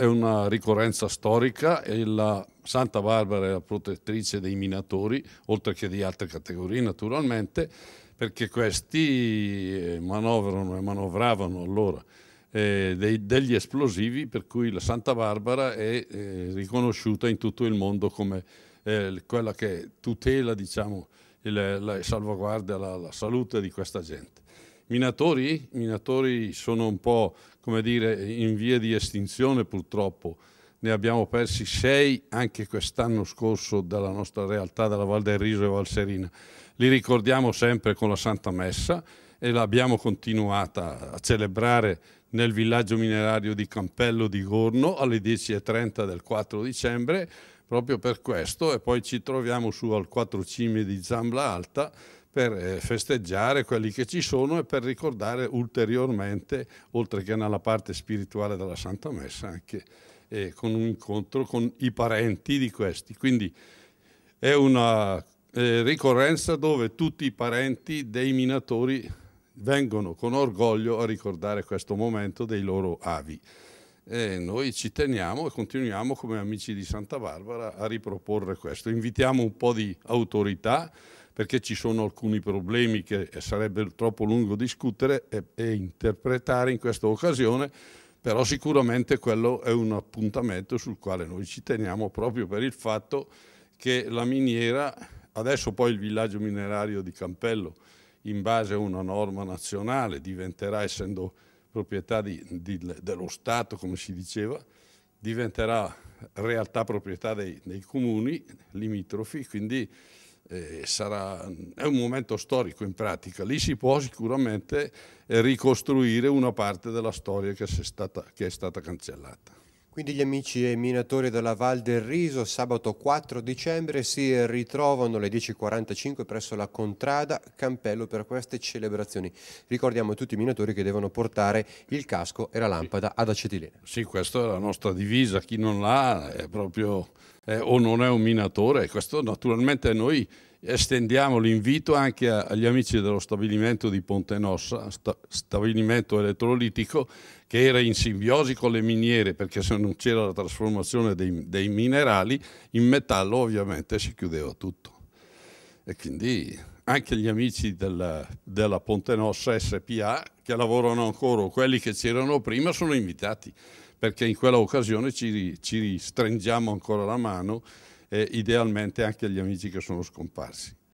è una ricorrenza storica e la Santa Barbara è la protettrice dei minatori, oltre che di altre categorie naturalmente, perché questi eh, manovrano e manovravano allora eh, dei, degli esplosivi, per cui la Santa Barbara è eh, riconosciuta in tutto il mondo come eh, quella che tutela, diciamo, e salvaguarda la, la salute di questa gente. Minatori? Minatori sono un po', come dire, in via di estinzione purtroppo. Ne abbiamo persi sei anche quest'anno scorso dalla nostra realtà, dalla Val del Riso e Valserina. Li ricordiamo sempre con la Santa Messa e l'abbiamo continuata a celebrare nel villaggio minerario di Campello di Gorno alle 10.30 del 4 dicembre, proprio per questo, e poi ci troviamo su al Quattro Cime di Zambla Alta, per eh, festeggiare quelli che ci sono e per ricordare ulteriormente, oltre che nella parte spirituale della Santa Messa, anche eh, con un incontro con i parenti di questi. Quindi è una eh, ricorrenza dove tutti i parenti dei minatori vengono con orgoglio a ricordare questo momento dei loro avi. E noi ci teniamo e continuiamo come amici di Santa Barbara a riproporre questo. Invitiamo un po' di autorità perché ci sono alcuni problemi che sarebbe troppo lungo discutere e, e interpretare in questa occasione, però sicuramente quello è un appuntamento sul quale noi ci teniamo proprio per il fatto che la miniera, adesso poi il villaggio minerario di Campello, in base a una norma nazionale, diventerà, essendo proprietà di, di, dello Stato, come si diceva, diventerà realtà proprietà dei, dei comuni limitrofi, quindi eh, sarà, è un momento storico in pratica, lì si può sicuramente eh, ricostruire una parte della storia che, stata, che è stata cancellata. Quindi gli amici e minatori della Val del Riso sabato 4 dicembre si ritrovano alle 10.45 presso la Contrada Campello per queste celebrazioni. Ricordiamo a tutti i minatori che devono portare il casco e la lampada ad acetilena. Sì, questa è la nostra divisa, chi non l'ha è proprio eh, o non è un minatore. Questo naturalmente noi estendiamo l'invito anche agli amici dello stabilimento di Ponte Nossa, sta stabilimento elettrolitico che era in simbiosi con le miniere perché se non c'era la trasformazione dei, dei minerali in metallo ovviamente si chiudeva tutto. E quindi anche gli amici della, della Ponte Nossa SPA che lavorano ancora, quelli che c'erano prima, sono invitati perché in quella occasione ci, ci stringiamo ancora la mano e idealmente anche agli amici che sono scomparsi.